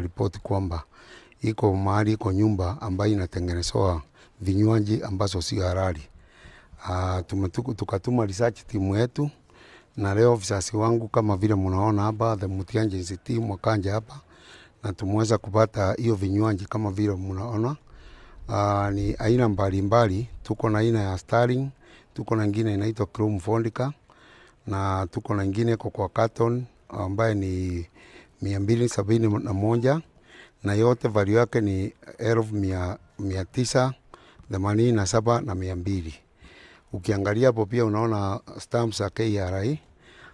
ripoti kwamba iko mahali, iko nyumba ambayo inatengenezwa vinywaji ambazo sio halali. Uh, tukatuma research timu yetu na leo visasi wangu kama vile mnaona hapa, the Mutianjensi team wakanja hapa na tumeweza kupata hiyo vinywaji kama vile mnaona. Uh, ni aina mbalimbali, mbali. tuko na aina ya Sterling, tuko na ingine inaitwa Chrome Vodka na tuko na ingine iko kwa carton ambaye ni 271 na yote value yake ni elfu mia tisa themanini na saba na mia mbili. Ukiangalia hapo pia unaona stamps za KRA,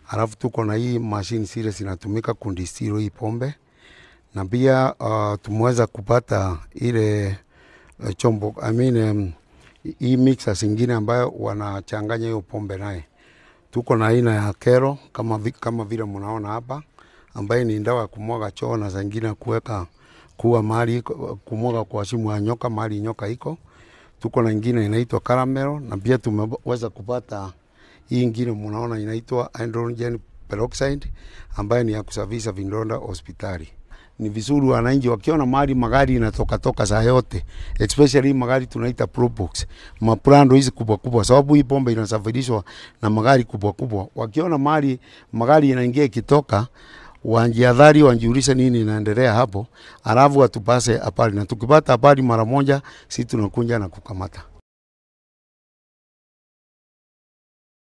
alafu tuko na hii mashine zile zinatumika kundistilo hii pombe na pia uh, tumeweza kupata ile uh, chombo I mean, um, hii mixer zingine ambayo wanachanganya hiyo pombe naye. Tuko na aina ya kero kama, kama vile mnaona hapa ambaye ni ndawa ya kumwaga choo na zingine kuweka kuwa mali kumwaga kwa shimo ya nyoka mali nyoka iko. Tuko na ingine inaitwa caramel na pia tumeweza kupata hii ingine mnaona inaitwa hydrogen peroxide ambaye ni ya kusafisha vidonda hospitali. Ni vizuri wananchi wakiona mali magari inatoka toka saa yote, especially magari tunaita probox maprando hizi kubwa kubwa, sababu hii pombe inasafirishwa na magari kubwa kubwa. Wakiona mali magari inaingia ikitoka wajiadhari, wajiulize nini inaendelea hapo, alafu watupase habari, na tukipata habari mara moja, si tunakunja na kukamata.